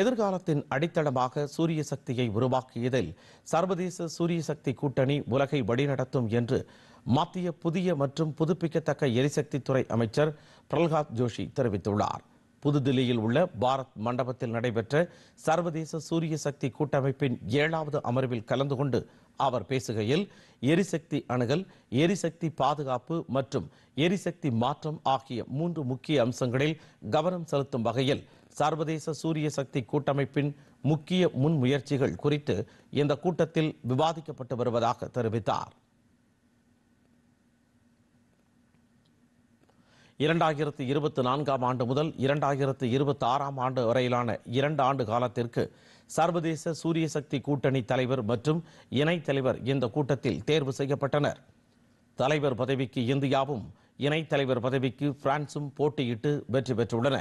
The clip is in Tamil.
எதிர்காலத்தின் அடித்தளமாக சூரிய சக்தியை உருவாக்கியதில் சர்வதேச சூரிய சக்தி கூட்டணி உலகை வழிநடத்தும் என்று மத்திய புதிய மற்றும் புதுப்பிக்கத்தக்க எரிசக்தித்துறை அமைச்சர் பிரல்ஹாத் ஜோஷி தெரிவித்துள்ளார் புதுதில்லியில் உள்ள பாரத் மண்டபத்தில் நடைபெற்ற சர்வதேச சூரிய சக்தி கூட்டமைப்பின் ஏழாவது அமர்வில் கலந்து கொண்டு அவர் பேசுகையில் எரிசக்தி அணுகல் எரிசக்தி பாதுகாப்பு மற்றும் எரிசக்தி மாற்றம் ஆகிய மூன்று முக்கிய அம்சங்களில் கவனம் செலுத்தும் வகையில் சர்வதேச சூரிய சக்தி கூட்டமைப்பின் முக்கிய முன்முயற்சிகள் குறித்து இந்த கூட்டத்தில் விவாதிக்கப்பட்டு வருவதாக தெரிவித்தார் இரண்டாயிரத்து இருபத்தி நான்காம் ஆண்டு முதல் இரண்டாயிரத்து இருபத்தி ஆறாம் ஆண்டு வரையிலான இரண்டு ஆண்டு காலத்திற்கு சர்வதேச சூரிய சக்தி கூட்டணி தலைவர் மற்றும் இணைத் தலைவர் இந்த கூட்டத்தில் தேர்வு செய்யப்பட்டனர் தலைவர் பதவிக்கு இந்தியாவும் இணைத் தலைவர் பதவிக்கு பிரான்சும் போட்டியிட்டு வெற்றி பெற்றுள்ளன